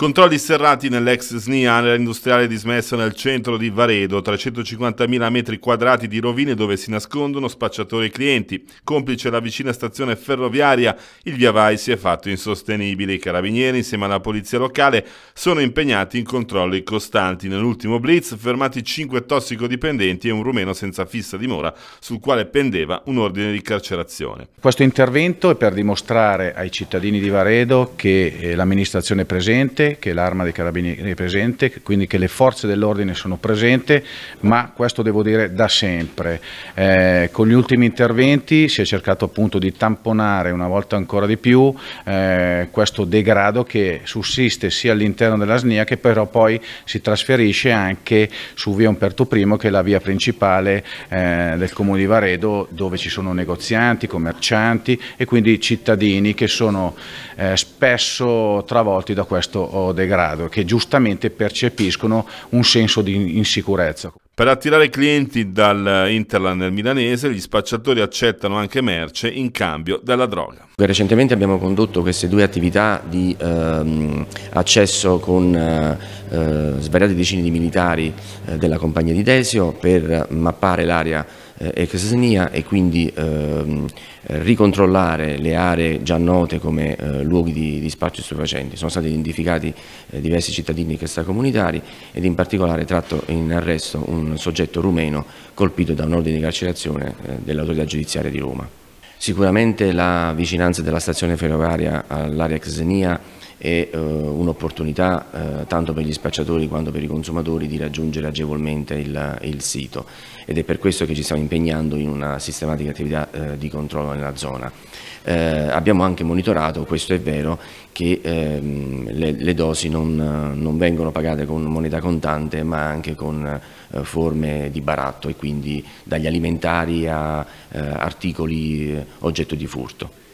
Controlli serrati nell'ex SNIA, area industriale dismessa nel centro di Varedo, 350.000 metri quadrati di rovine dove si nascondono spacciatori e clienti. Complice la vicina stazione ferroviaria, il via vai si è fatto insostenibile. I carabinieri, insieme alla polizia locale, sono impegnati in controlli costanti. Nell'ultimo blitz, fermati 5 tossicodipendenti e un rumeno senza fissa dimora, sul quale pendeva un ordine di carcerazione. Questo intervento è per dimostrare ai cittadini di Varedo che eh, l'amministrazione presente che l'arma dei carabinieri è presente, quindi che le forze dell'ordine sono presenti, ma questo devo dire da sempre. Eh, con gli ultimi interventi si è cercato appunto di tamponare una volta ancora di più eh, questo degrado che sussiste sia all'interno della SNIA che però poi si trasferisce anche su via Umberto I che è la via principale eh, del comune di Varedo dove ci sono negozianti, commercianti e quindi cittadini che sono eh, spesso travolti da questo degrado che giustamente percepiscono un senso di insicurezza. Per attirare clienti dall'Interland nel Milanese, gli spacciatori accettano anche merce in cambio della droga. Recentemente abbiamo condotto queste due attività di ehm, accesso con eh, eh svariate decine di militari eh, della compagnia di Desio per mappare l'area eh, ex Senia e quindi ehm, ricontrollare le aree già note come eh, luoghi di, di spaccio stupefacenti. Sono stati identificati eh, diversi cittadini extracomunitari ed in particolare tratto in arresto un un soggetto rumeno colpito da un ordine di carcerazione eh, dell'autorità giudiziaria di Roma. Sicuramente la vicinanza della stazione ferroviaria all'area Xenia è eh, un'opportunità eh, tanto per gli spacciatori quanto per i consumatori di raggiungere agevolmente il, il, sito ed è per questo che ci stiamo impegnando in una sistematica attività eh, di controllo nella zona. abbiamo anche monitorato, questo è vero, che ehm, le, le, dosi non, non, vengono pagate con moneta contante ma anche con eh, forme di baratto e quindi dagli alimentari a eh, articoli eh, oggetto di furto.